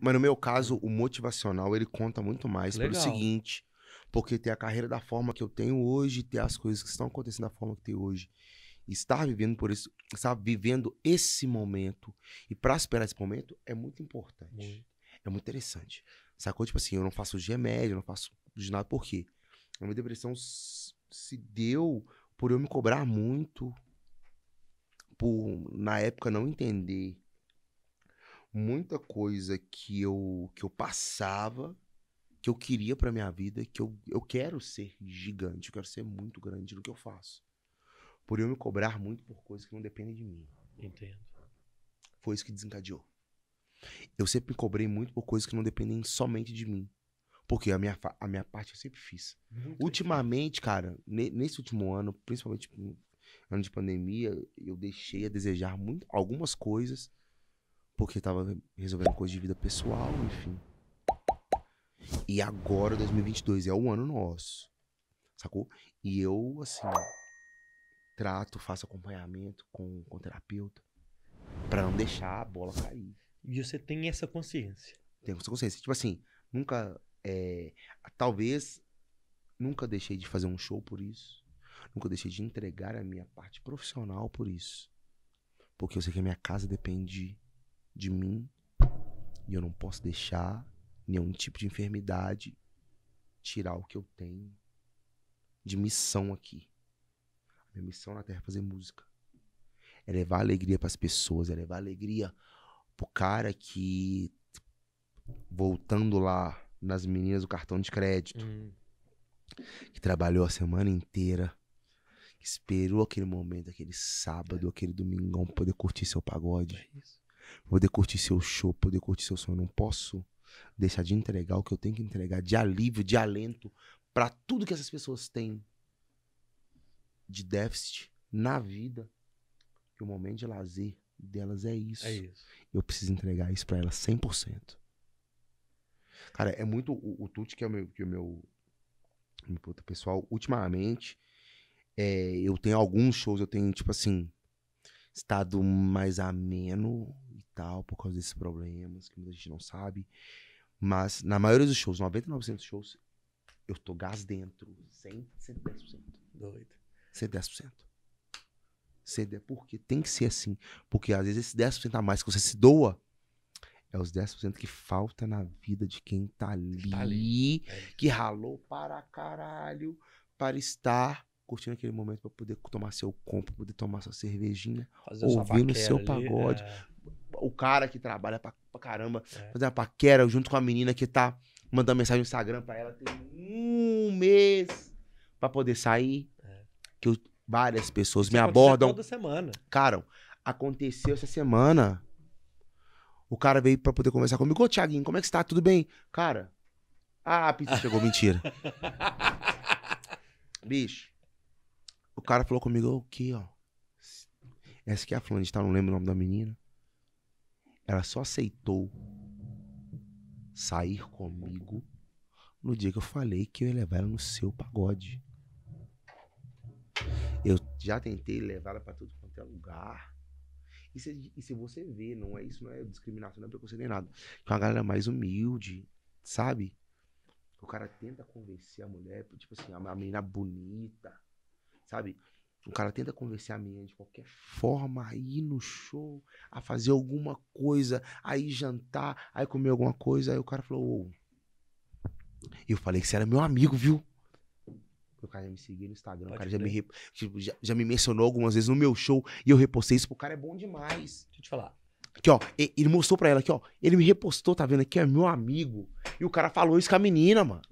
Mas no meu caso, o motivacional, ele conta muito mais Legal. pelo seguinte. Porque ter a carreira da forma que eu tenho hoje, ter as coisas que estão acontecendo da forma que tem hoje, estar vivendo por isso, estar vivendo esse momento e para esperar esse momento é muito importante. Muito. É muito interessante. Sacou? Tipo assim, eu não faço médio, eu não faço de nada, por quê? A minha depressão se deu por eu me cobrar muito, por na época não entender muita coisa que eu, que eu passava, que eu queria para minha vida, que eu, eu quero ser gigante, eu quero ser muito grande no que eu faço. Por eu me cobrar muito por coisas que não dependem de mim. Entendo. Foi isso que desencadeou. Eu sempre me cobrei muito por coisas que não dependem somente de mim. Porque a minha, a minha parte eu sempre fiz. Muito Ultimamente, cara, nesse último ano, principalmente ano de pandemia, eu deixei a desejar muito, algumas coisas porque tava resolvendo coisa de vida pessoal, enfim. E agora, 2022, é o ano nosso, sacou? E eu, assim, trato, faço acompanhamento com, com o terapeuta para não deixar a bola cair. E você tem essa consciência? Tenho essa consciência. Tipo assim, nunca. É, talvez nunca deixei de fazer um show por isso. Nunca deixei de entregar a minha parte profissional por isso. Porque eu sei que a minha casa depende de mim e eu não posso deixar nenhum tipo de enfermidade tirar o que eu tenho de missão aqui. A minha missão na Terra é fazer música. É levar alegria para as pessoas, é levar alegria pro cara que voltando lá nas meninas do cartão de crédito, hum. que trabalhou a semana inteira, que esperou aquele momento, aquele sábado, é. aquele domingão pra poder curtir seu pagode. É isso poder curtir seu show, poder curtir seu sonho. Eu não posso deixar de entregar o que eu tenho que entregar de alívio, de alento para tudo que essas pessoas têm de déficit na vida. que o momento de lazer delas é isso. É isso. Eu preciso entregar isso para elas 100%. Cara, é muito. O, o Tuti, que é o meu, que é o meu, meu pessoal, ultimamente, é, eu tenho alguns shows, eu tenho, tipo assim, estado mais ameno tal, por causa desses problemas que muita gente não sabe. Mas na maioria dos shows, 99% dos shows, eu tô gás dentro, 100, 110%. Doido. 110%. 110%. Porque tem que ser assim. Porque às vezes esse 10% a mais que você se doa é os 10% que falta na vida de quem tá ali, tá ali. que é. ralou para caralho para estar curtindo aquele momento para poder tomar seu compo, poder tomar sua cervejinha, Fazer ouvindo seu pagode, é o cara que trabalha pra, pra caramba, é. uma paquera junto com a menina que tá mandando mensagem no Instagram pra ela, tem um mês pra poder sair. É. Que eu, várias pessoas Isso me abordam. Toda semana. Cara, aconteceu essa semana. O cara veio pra poder conversar comigo. Ô, Thiaguinho, como é que você tá? Tudo bem? Cara, ah, a pizza chegou, mentira. Bicho, o cara falou comigo, o que, ó? Essa aqui é a Florence, tá? Não lembro o nome da menina. Ela só aceitou sair comigo no dia que eu falei que eu ia levar ela no seu pagode. Eu já tentei levar ela para tudo quanto é lugar. E se, e se, você vê, não é isso, não é discriminação, não é preconceito nem nada. É uma galera mais humilde, sabe? O cara tenta convencer a mulher, tipo assim, a menina bonita, sabe? O cara tenta convencer a menina de qualquer forma, a ir no show, a fazer alguma coisa, aí jantar, aí comer alguma coisa. Aí o cara falou: Ô. Eu falei que você era meu amigo, viu? O cara já me seguiu no Instagram, Pode o cara já me, tipo, já, já me, mencionou algumas vezes no meu show e eu repostei isso. O cara é bom demais. Deixa eu te falar. Aqui, ó. Ele mostrou pra ela aqui, ó. Ele me repostou, tá vendo aqui? É meu amigo. E o cara falou isso com a menina, mano.